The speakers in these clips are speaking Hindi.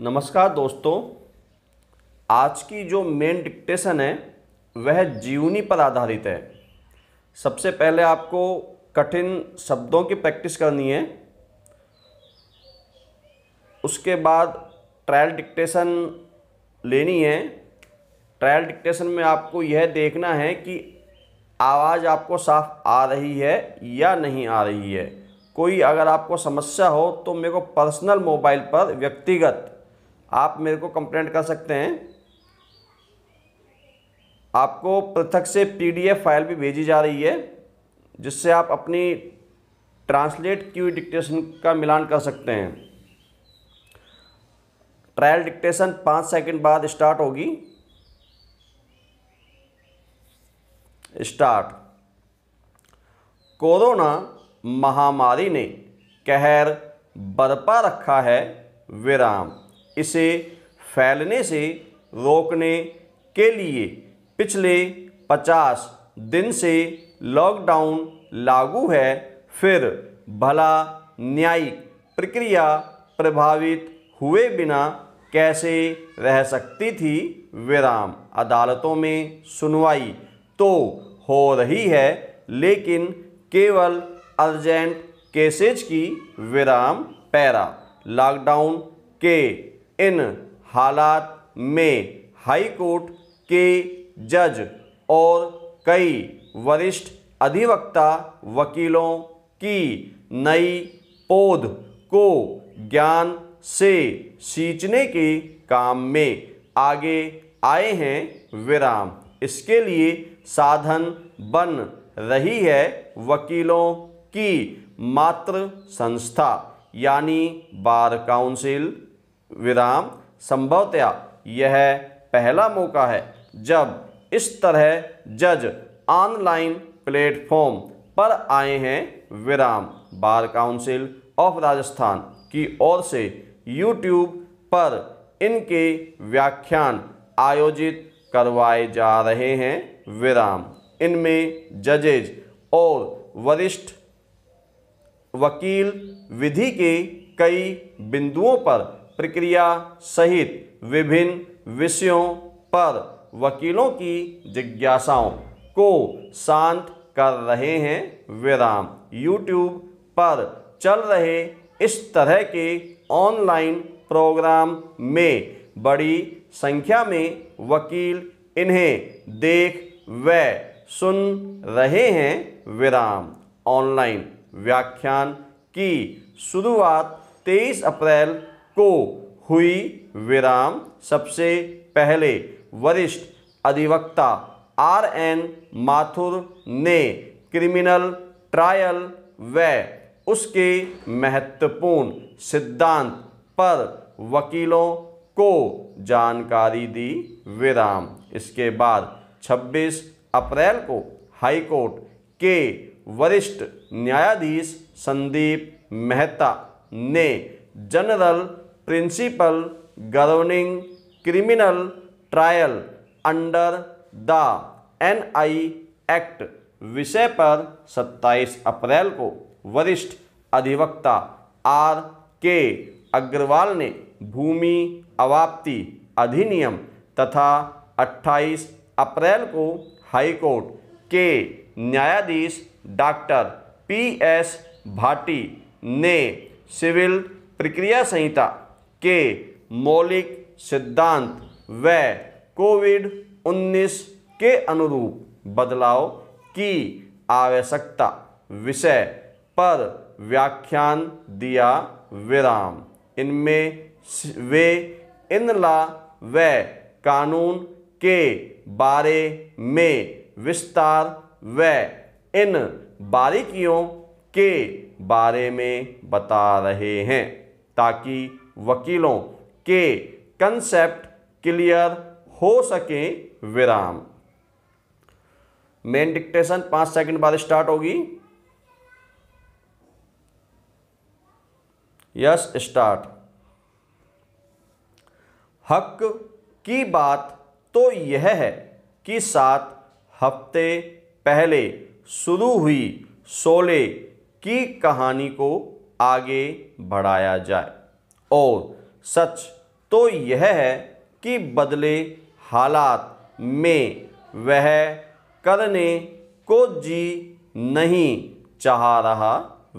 नमस्कार दोस्तों आज की जो मेन डिक्टेशन है वह जीवनी पर आधारित है सबसे पहले आपको कठिन शब्दों की प्रैक्टिस करनी है उसके बाद ट्रायल डिक्टेशन लेनी है ट्रायल डिक्टेशन में आपको यह देखना है कि आवाज़ आपको साफ आ रही है या नहीं आ रही है कोई अगर आपको समस्या हो तो मेरे को पर्सनल मोबाइल पर व्यक्तिगत आप मेरे को कंप्लेंट कर सकते हैं आपको पृथक से पीडीएफ फाइल भी भेजी जा रही है जिससे आप अपनी ट्रांसलेट क्यू डिक्टेशन का मिलान कर सकते हैं ट्रायल डिक्टेशन पाँच सेकंड बाद स्टार्ट होगी स्टार्ट कोरोना महामारी ने कहर बरपा रखा है विराम इसे फैलने से रोकने के लिए पिछले 50 दिन से लॉकडाउन लागू है फिर भला न्यायिक प्रक्रिया प्रभावित हुए बिना कैसे रह सकती थी विराम अदालतों में सुनवाई तो हो रही है लेकिन केवल अर्जेंट केसेज की विराम पैरा लॉकडाउन के इन हालात में हाई कोर्ट के जज और कई वरिष्ठ अधिवक्ता वकीलों की नई पौध को ज्ञान से सींचने के काम में आगे आए हैं विराम इसके लिए साधन बन रही है वकीलों की मात्र संस्था यानी बार काउंसिल विराम संभवतया यह पहला मौका है जब इस तरह जज ऑनलाइन प्लेटफॉर्म पर आए हैं विराम बार काउंसिल ऑफ राजस्थान की ओर से यूट्यूब पर इनके व्याख्यान आयोजित करवाए जा रहे हैं विराम इनमें जजेज और वरिष्ठ वकील विधि के कई बिंदुओं पर प्रक्रिया सहित विभिन्न विषयों पर वकीलों की जिज्ञासाओं को शांत कर रहे हैं विराम यूट्यूब पर चल रहे इस तरह के ऑनलाइन प्रोग्राम में बड़ी संख्या में वकील इन्हें देख व सुन रहे हैं विराम ऑनलाइन व्याख्यान की शुरुआत 23 अप्रैल को हुई विराम सबसे पहले वरिष्ठ अधिवक्ता आर एन माथुर ने क्रिमिनल ट्रायल व उसके महत्वपूर्ण सिद्धांत पर वकीलों को जानकारी दी विराम इसके बाद 26 अप्रैल को हाईकोर्ट के वरिष्ठ न्यायाधीश संदीप मेहता ने general governing governing criminal trial under the I act विषय पर 27 अप्रैल को वरिष्ठ अधिवक्ता आर के अग्रवाल ने भूमि अवाप्ति अधिनियम तथा 28 अप्रैल को हाईकोर्ट के न्यायाधीश डॉक्टर पी एस भाटी ने सिविल प्रक्रिया संहिता के मौलिक सिद्धांत व कोविड 19 के अनुरूप बदलाव की आवश्यकता विषय पर व्याख्यान दिया विराम इनमें वे इन ला व कानून के बारे में विस्तार व इन बारीकियों के बारे में बता रहे हैं ताकि वकीलों के कंसेप्ट क्लियर हो सके विराम मेन डिक्टेशन पांच सेकंड बाद स्टार्ट होगी यस स्टार्ट हक की बात तो यह है कि सात हफ्ते पहले शुरू हुई सोले की कहानी को आगे बढ़ाया जाए और सच तो यह है कि बदले हालात में वह करने को जी नहीं चाह रहा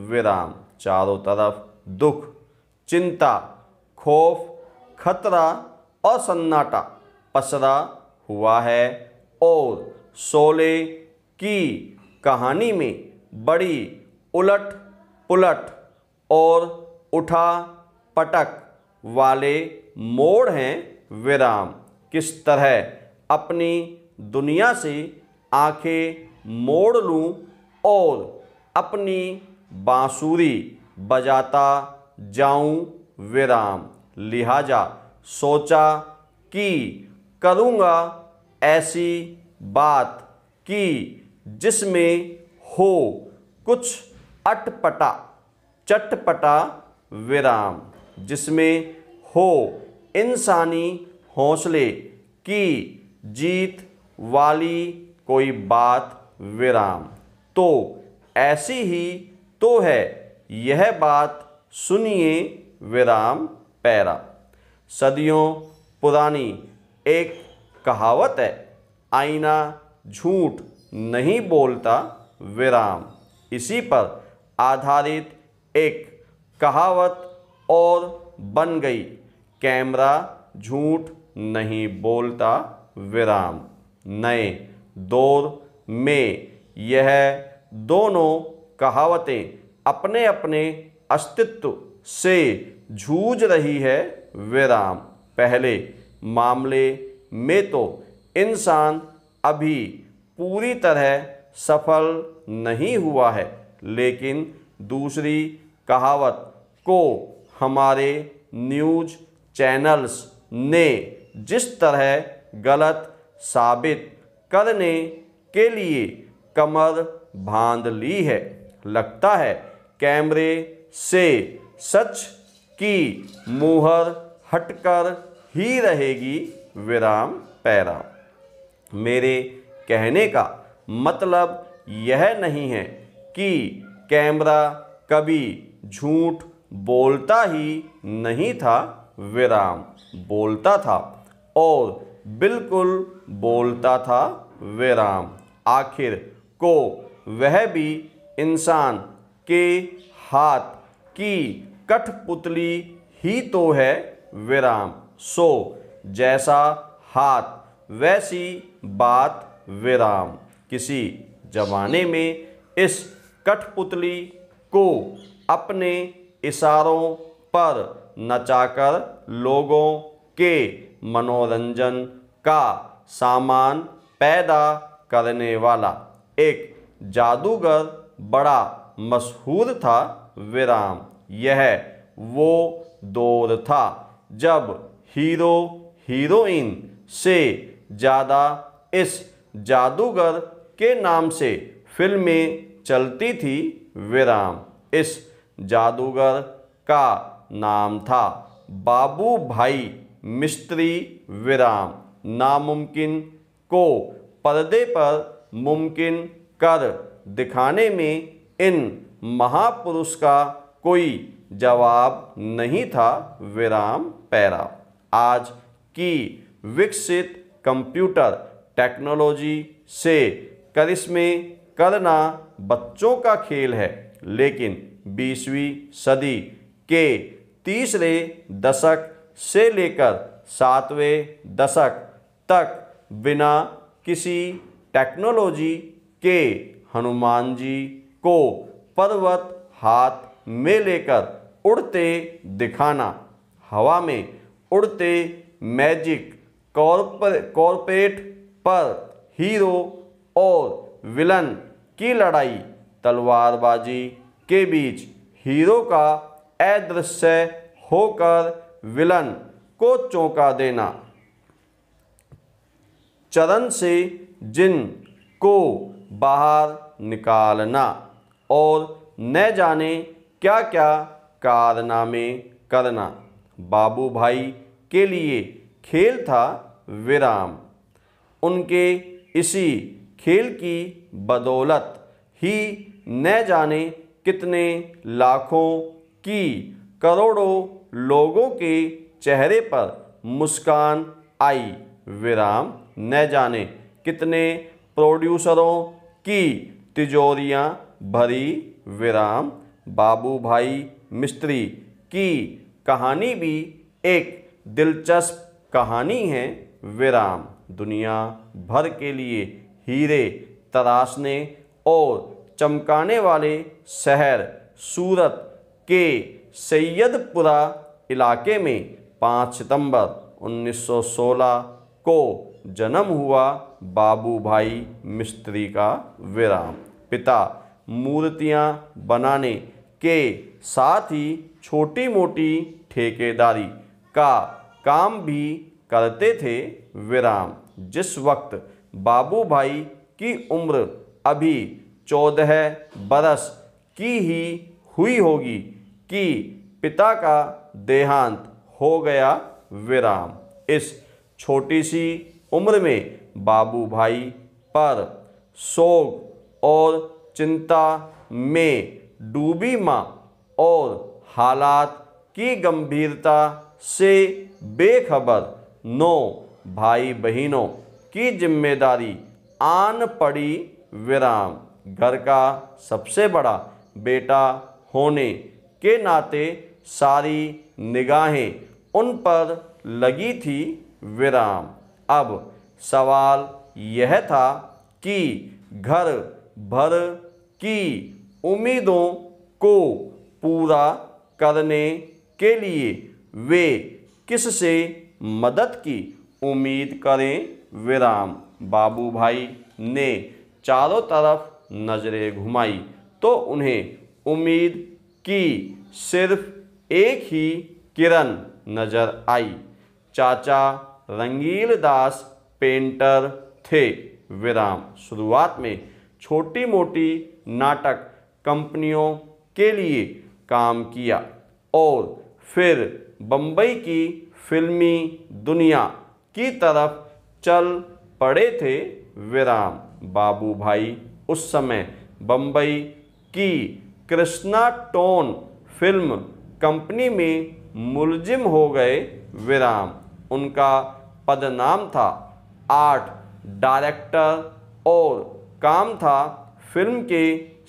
विराम चारों तरफ दुख चिंता खौफ खतरा और सन्नाटा पसरा हुआ है और शोले की कहानी में बड़ी उलट पुलट और उठा पटक वाले मोड़ हैं विराम किस तरह अपनी दुनिया से आंखें मोड़ लूं और अपनी बाँसुरी बजाता जाऊं विराम लिहाजा सोचा कि करूँगा ऐसी बात कि जिसमें हो कुछ अटपटा चटपटा विराम जिसमें हो इंसानी हौसले की जीत वाली कोई बात विराम तो ऐसी ही तो है यह बात सुनिए विराम पैरा सदियों पुरानी एक कहावत है आईना झूठ नहीं बोलता विराम इसी पर आधारित एक कहावत और बन गई कैमरा झूठ नहीं बोलता विराम नए दौर में यह दोनों कहावतें अपने अपने अस्तित्व से जूझ रही है विराम पहले मामले में तो इंसान अभी पूरी तरह सफल नहीं हुआ है लेकिन दूसरी कहावत को हमारे न्यूज चैनल्स ने जिस तरह गलत साबित करने के लिए कमर बांध ली है लगता है कैमरे से सच की मुहर हटकर ही रहेगी विराम पैरा मेरे कहने का मतलब यह नहीं है कि कैमरा कभी झूठ बोलता ही नहीं था विराम बोलता था और बिल्कुल बोलता था विराम आखिर को वह भी इंसान के हाथ की कठपुतली ही तो है विराम सो जैसा हाथ वैसी बात विराम किसी जमाने में इस कठपुतली को अपने इशारों पर नचाकर लोगों के मनोरंजन का सामान पैदा करने वाला एक जादूगर बड़ा मशहूर था विराम यह वो दौर था जब हीरो हीरोइन से ज़्यादा इस जादूगर के नाम से फिल्में चलती थी विराम इस जादूगर का नाम था बाबू भाई मिस्त्री विराम नामुमकिन को पर्दे पर मुमकिन कर दिखाने में इन महापुरुष का कोई जवाब नहीं था विराम पैरा आज की विकसित कंप्यूटर टेक्नोलॉजी से करिश्मे करना बच्चों का खेल है लेकिन बीसवीं सदी के तीसरे दशक से लेकर सातवें दशक तक बिना किसी टेक्नोलॉजी के हनुमान जी को पर्वत हाथ में लेकर उड़ते दिखाना हवा में उड़ते मैजिक कॉरपोरेट पर हीरो और विलन की लड़ाई तलवारबाजी के बीच हीरो का अदृश्य होकर विलन को चौंका देना चरण से जिन को बाहर निकालना और न जाने क्या क्या कारनामे करना बाबू भाई के लिए खेल था विराम उनके इसी खेल की बदौलत ही न जाने कितने लाखों की करोड़ों लोगों के चेहरे पर मुस्कान आई विराम न जाने कितने प्रोड्यूसरों की तिजोरियां भरी विराम बाबू भाई मिस्त्री की कहानी भी एक दिलचस्प कहानी है विराम दुनिया भर के लिए हीरे तराशने और चमकाने वाले शहर सूरत के सैयदपुरा इलाके में 5 सितंबर 1916 को जन्म हुआ बाबू भाई मिस्त्री का विराम पिता मूर्तियां बनाने के साथ ही छोटी मोटी ठेकेदारी का काम भी करते थे विराम जिस वक्त बाबू भाई की उम्र अभी चौदह बरस की ही हुई होगी कि पिता का देहांत हो गया विराम इस छोटी सी उम्र में बाबू भाई पर शोक और चिंता में डूबी माँ और हालात की गंभीरता से बेखबर नौ भाई बहनों की जिम्मेदारी आन पड़ी विराम घर का सबसे बड़ा बेटा होने के नाते सारी निगाहें उन पर लगी थी विराम अब सवाल यह था कि घर भर की उम्मीदों को पूरा करने के लिए वे किससे मदद की उम्मीद करें विराम बाबू भाई ने चारों तरफ नज़रें घुमाई तो उन्हें उम्मीद की सिर्फ एक ही किरण नज़र आई चाचा रंगील दास पेंटर थे विराम शुरुआत में छोटी मोटी नाटक कंपनियों के लिए काम किया और फिर बम्बई की फिल्मी दुनिया की तरफ चल पड़े थे विराम बाबू भाई उस समय बम्बई की कृष्णा टोन फिल्म कंपनी में मुलजिम हो गए विराम उनका पदनाम था आर्ट डायरेक्टर और काम था फिल्म के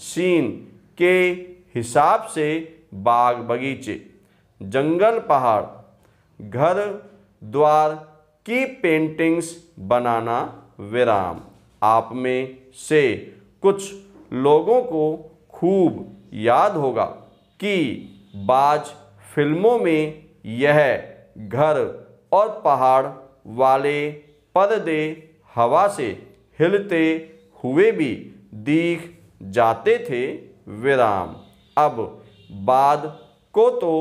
सीन के हिसाब से बाग बगीचे जंगल पहाड़ घर द्वार की पेंटिंग्स बनाना विराम आप में से कुछ लोगों को खूब याद होगा कि बाज फिल्मों में यह घर और पहाड़ वाले पर्दे हवा से हिलते हुए भी दिख जाते थे विराम अब बाद को तो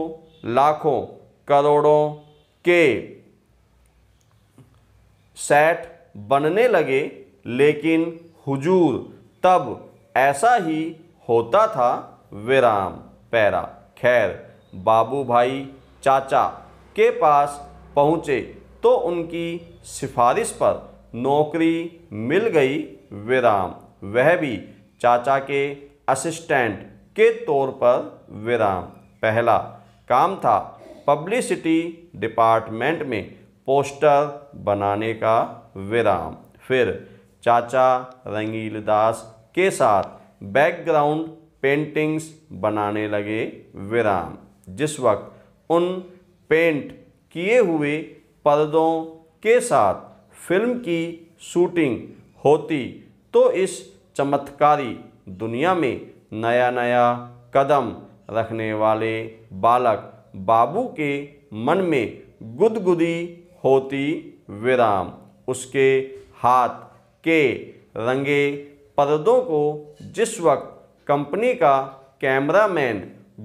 लाखों करोड़ों के सेट बनने लगे लेकिन हुजूर तब ऐसा ही होता था विराम पैरा खैर बाबू भाई चाचा के पास पहुँचे तो उनकी सिफारिश पर नौकरी मिल गई विराम वह भी चाचा के असिस्टेंट के तौर पर विराम पहला काम था पब्लिसिटी डिपार्टमेंट में पोस्टर बनाने का विराम फिर चाचा रंगील दास के साथ बैकग्राउंड पेंटिंग्स बनाने लगे विराम जिस वक्त उन पेंट किए हुए पर्दों के साथ फिल्म की शूटिंग होती तो इस चमत्कारी दुनिया में नया नया कदम रखने वाले बालक बाबू के मन में गुदगुदी होती विराम उसके हाथ के रंगे पर्दों को जिस वक्त कंपनी का कैमरामैन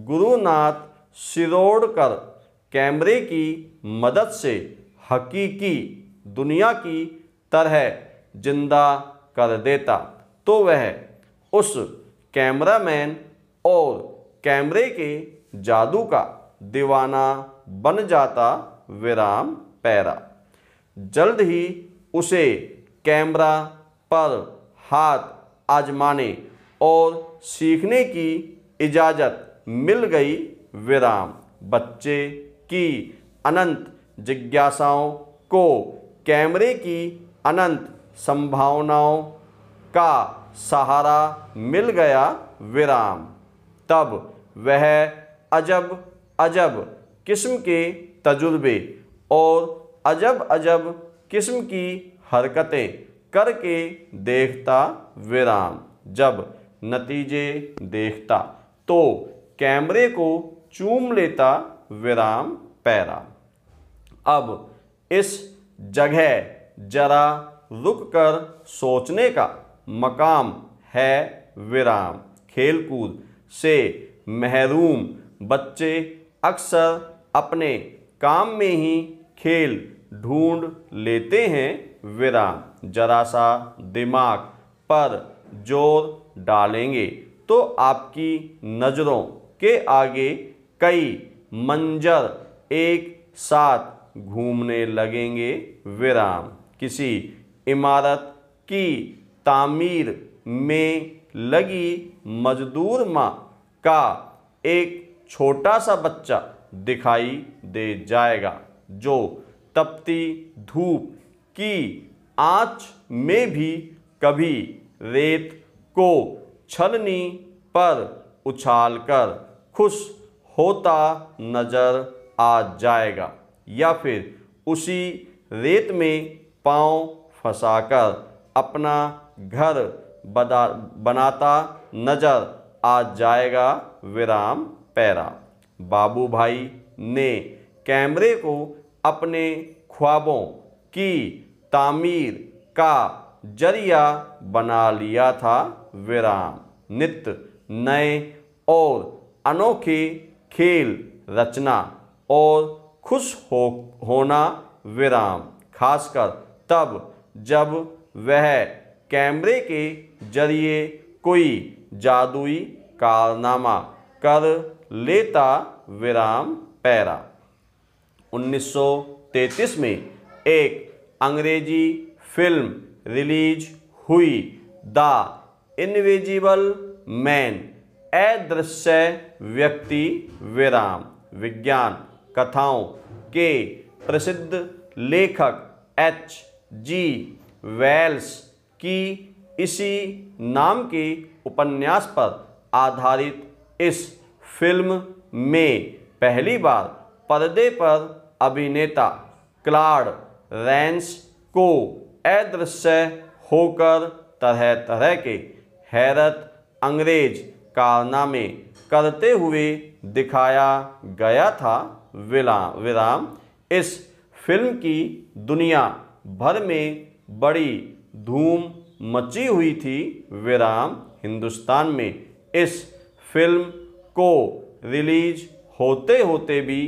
गुरुनाथ सिरोडकर कैमरे की मदद से हकीकी दुनिया की तरह जिंदा कर देता तो वह उस कैमरामैन और कैमरे के जादू का दीवाना बन जाता विराम पैरा जल्द ही उसे कैमरा पर हाथ आजमाने और सीखने की इजाज़त मिल गई विराम बच्चे की अनंत जिज्ञासाओं को कैमरे की अनंत संभावनाओं का सहारा मिल गया विराम तब वह अजब अजब किस्म के तजुर्बे और अजब अजब किस्म की हरकतें करके देखता विराम जब नतीजे देखता तो कैमरे को चूम लेता विराम पैरा अब इस जगह जरा रुक कर सोचने का मकाम है विराम खेलकूद से महरूम बच्चे अक्सर अपने काम में ही खेल ढूंढ लेते हैं विराम जरा सा दिमाग पर जोर डालेंगे तो आपकी नज़रों के आगे कई मंजर एक साथ घूमने लगेंगे विराम किसी इमारत की तामीर में लगी मजदूर माँ का एक छोटा सा बच्चा दिखाई दे जाएगा जो तपती धूप कि आँच में भी कभी रेत को छलनी पर उछालकर खुश होता नजर आ जाएगा या फिर उसी रेत में पाँव फंसाकर अपना घर बनाता नजर आ जाएगा विराम पैरा बाबू भाई ने कैमरे को अपने ख्वाबों की तामीर का जरिया बना लिया था विराम नित्य नए और अनोखे खेल रचना और खुश हो होना विराम खासकर तब जब वह कैमरे के जरिए कोई जादुई कारनामा कर लेता विराम पैरा 1933 में एक अंग्रेजी फिल्म रिलीज हुई द इनविजिबल मैन अदृश्य व्यक्ति विराम विज्ञान कथाओं के प्रसिद्ध लेखक एच जी वेल्स की इसी नाम के उपन्यास पर आधारित इस फिल्म में पहली बार पर्दे पर अभिनेता क्लाड रैंस को अदृश्य होकर तरह तरह के हैरत अंग्रेज कारनामे करते हुए दिखाया गया था विला विराम इस फिल्म की दुनिया भर में बड़ी धूम मची हुई थी विराम हिंदुस्तान में इस फिल्म को रिलीज होते होते भी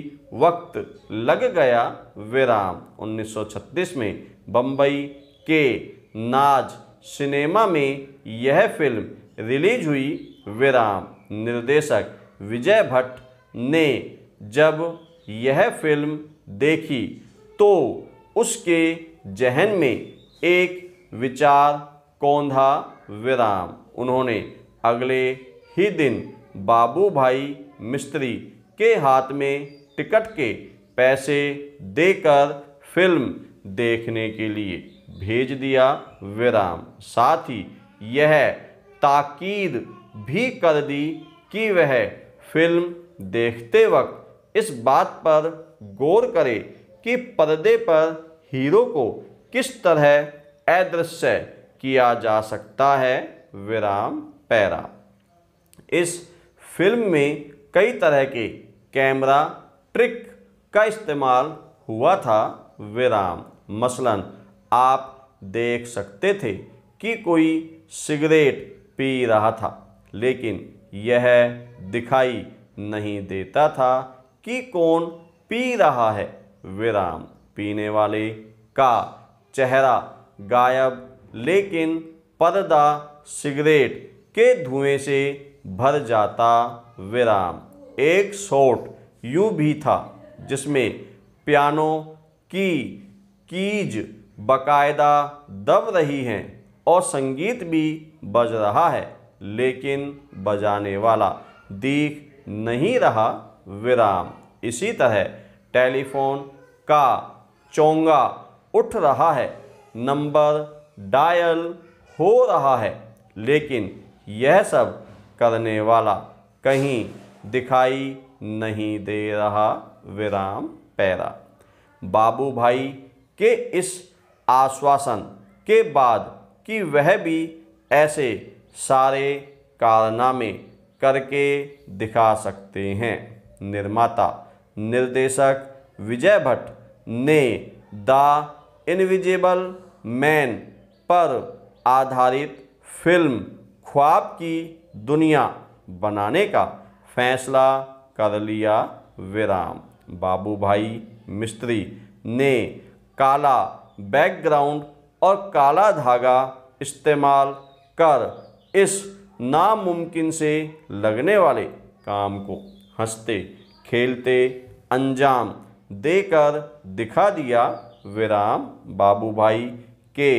वक्त लग गया विराम 1936 में बम्बई के नाज सिनेमा में यह फिल्म रिलीज हुई विराम निर्देशक विजय भट्ट ने जब यह फिल्म देखी तो उसके जहन में एक विचार कौंधा विराम उन्होंने अगले ही दिन बाबू भाई मिस्त्री के हाथ में टिकट के पैसे देकर फिल्म देखने के लिए भेज दिया विराम साथ ही यह ताकीद भी कर दी कि वह फिल्म देखते वक्त इस बात पर गौर करे कि पर्दे पर हीरो को किस तरह अदृश्य किया जा सकता है विराम पैरा इस फिल्म में कई तरह के कैमरा ट्रिक का इस्तेमाल हुआ था विराम मसलन आप देख सकते थे कि कोई सिगरेट पी रहा था लेकिन यह दिखाई नहीं देता था कि कौन पी रहा है विराम पीने वाले का चेहरा गायब लेकिन पर्दा सिगरेट के धुएं से भर जाता विराम एक शॉट यूं भी था जिसमें पियानो की कीज बाकायदा दब रही हैं और संगीत भी बज रहा है लेकिन बजाने वाला दिख नहीं रहा विराम इसी तरह टेलीफोन का चोंगा उठ रहा है नंबर डायल हो रहा है लेकिन यह सब करने वाला कहीं दिखाई नहीं दे रहा विराम पैरा बाबू भाई के इस आश्वासन के बाद कि वह भी ऐसे सारे कारनामे करके दिखा सकते हैं निर्माता निर्देशक विजय भट्ट ने द इनविजिबल मैन पर आधारित फिल्म ख्वाब की दुनिया बनाने का फैसला कर लिया विराम बाबू भाई मिस्त्री ने काला बैकग्राउंड और काला धागा इस्तेमाल कर इस नामुमकिन से लगने वाले काम को हंसते खेलते अंजाम देकर दिखा दिया विराम बाबू भाई के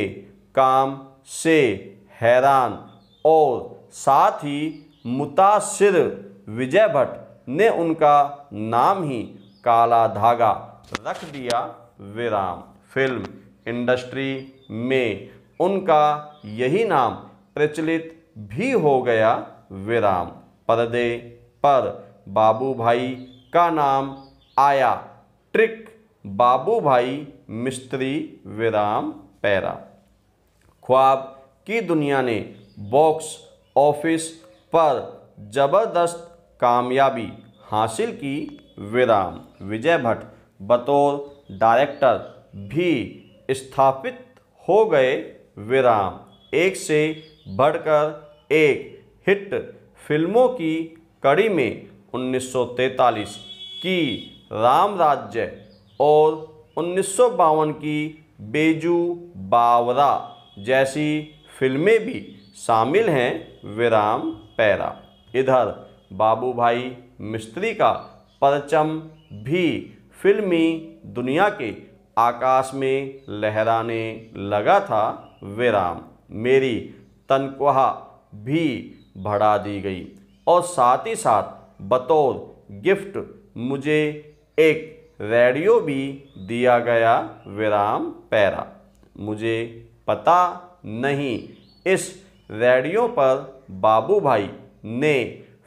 काम से हैरान और साथ ही मुतासिर विजय भट्ट ने उनका नाम ही काला धागा रख दिया विराम फिल्म इंडस्ट्री में उनका यही नाम प्रचलित भी हो गया विराम पर्दे पर बाबू भाई का नाम आया ट्रिक बाबू भाई मिस्त्री विराम पैरा ख्वाब की दुनिया ने बॉक्स ऑफिस पर ज़बरदस्त कामयाबी हासिल की विराम विजय भट्ट बतौर डायरेक्टर भी स्थापित हो गए विराम एक से बढ़कर एक हिट फिल्मों की कड़ी में 1943 की राम राज्य और उन्नीस की बेजू बावरा जैसी फिल्में भी शामिल हैं विराम पैरा इधर बाबू भाई मिस्त्री का परचम भी फिल्मी दुनिया के आकाश में लहराने लगा था विराम मेरी तनख्वाह भी बढ़ा दी गई और साथ ही साथ बतौर गिफ्ट मुझे एक रेडियो भी दिया गया विराम पैरा मुझे पता नहीं इस रेडियो पर बाबू भाई ने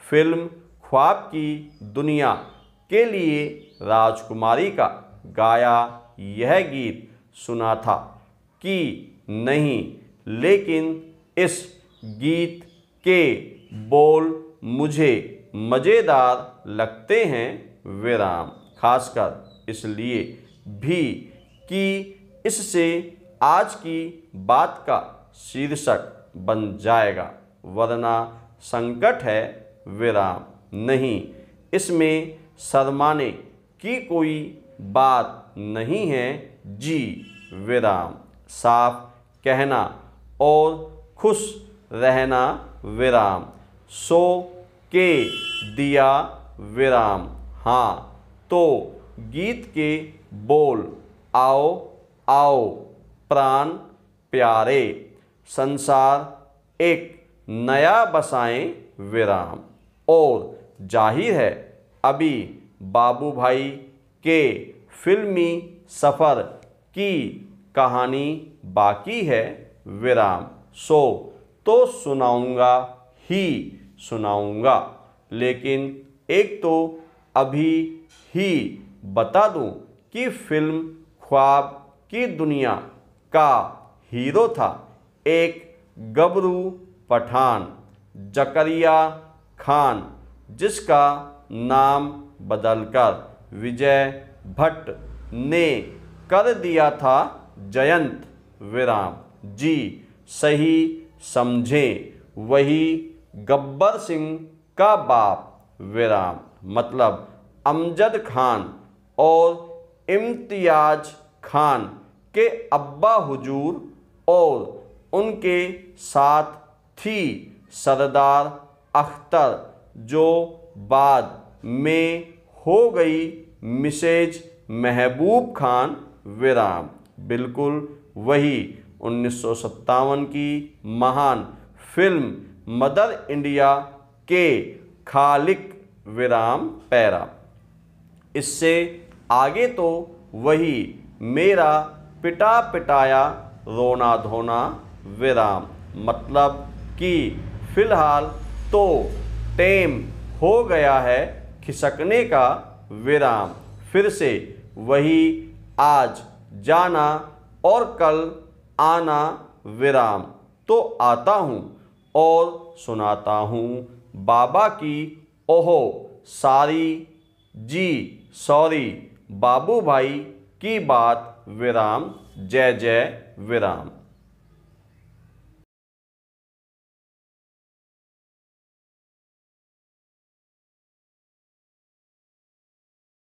फिल्म ख्वाब की दुनिया के लिए राजकुमारी का गाया यह गीत सुना था कि नहीं लेकिन इस गीत के बोल मुझे मज़ेदार लगते हैं विराम खासकर इसलिए भी कि इससे आज की बात का शीर्षक बन जाएगा वरना संकट है विराम नहीं इसमें सदमाने की कोई बात नहीं है जी विराम साफ कहना और खुश रहना विराम सो के दिया विराम हाँ तो गीत के बोल आओ आओ प्राण प्यारे संसार एक नया बसाएं विराम और जाहिर है अभी बाबू भाई के फिल्मी सफ़र की कहानी बाकी है विराम सो तो सुनाऊंगा ही सुनाऊंगा लेकिन एक तो अभी ही बता दूं कि फिल्म ख्वाब की दुनिया का हीरो था एक गबरू पठान जकरिया खान जिसका नाम बदलकर विजय भट्ट ने कर दिया था जयंत विराम जी सही समझें वही गब्बर सिंह का बाप विराम मतलब अमजद खान और इम्तियाज खान के अब्बा हुजूर और उनके साथ थी सरदार अख्तर जो बाद में हो गई मिसेज महबूब खान विराम बिल्कुल वही उन्नीस की महान फिल्म मदर इंडिया के खालिक विराम पैरा इससे आगे तो वही मेरा पिटा पिटाया रोना धोना विराम मतलब कि फ़िलहाल तो टेम हो गया है खिसकने का विराम फिर से वही आज जाना और कल आना विराम तो आता हूँ और सुनाता हूँ बाबा की ओहो सारी जी सॉरी बाबू भाई की बात विराम जय जय विराम